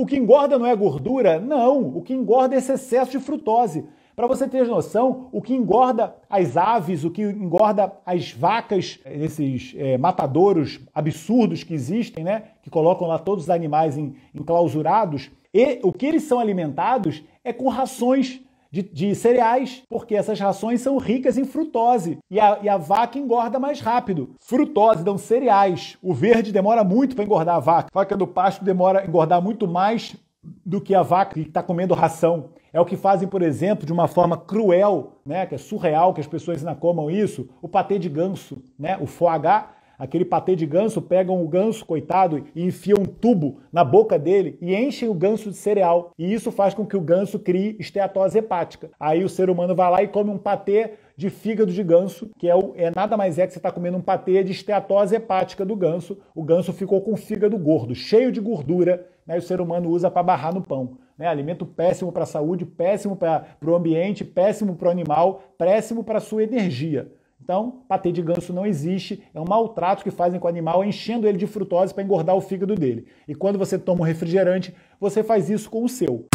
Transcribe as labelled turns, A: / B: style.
A: O que engorda não é gordura? Não, o que engorda é esse excesso de frutose. Para você ter noção, o que engorda as aves, o que engorda as vacas, esses é, matadouros absurdos que existem, né? Que colocam lá todos os animais enclausurados, e o que eles são alimentados é com rações de, de cereais, porque essas rações são ricas em frutose e a, e a vaca engorda mais rápido. Frutose dão cereais. O verde demora muito para engordar a vaca. A vaca do pasto demora a engordar muito mais do que a vaca que está comendo ração. É o que fazem, por exemplo, de uma forma cruel, né, que é surreal que as pessoas ainda comam isso, o patê de ganso, né, o foie gras, aquele patê de ganso, pegam o ganso, coitado, e enfiam um tubo na boca dele e enchem o ganso de cereal. E isso faz com que o ganso crie esteatose hepática. Aí o ser humano vai lá e come um patê de fígado de ganso, que é, o, é nada mais é que você está comendo um patê de esteatose hepática do ganso. O ganso ficou com o fígado gordo, cheio de gordura, né, e o ser humano usa para barrar no pão. Né? Alimento péssimo para a saúde, péssimo para o ambiente, péssimo para o animal, péssimo para a sua energia. Então, patê de ganso não existe, é um maltrato que fazem com o animal, enchendo ele de frutose para engordar o fígado dele. E quando você toma um refrigerante, você faz isso com o seu.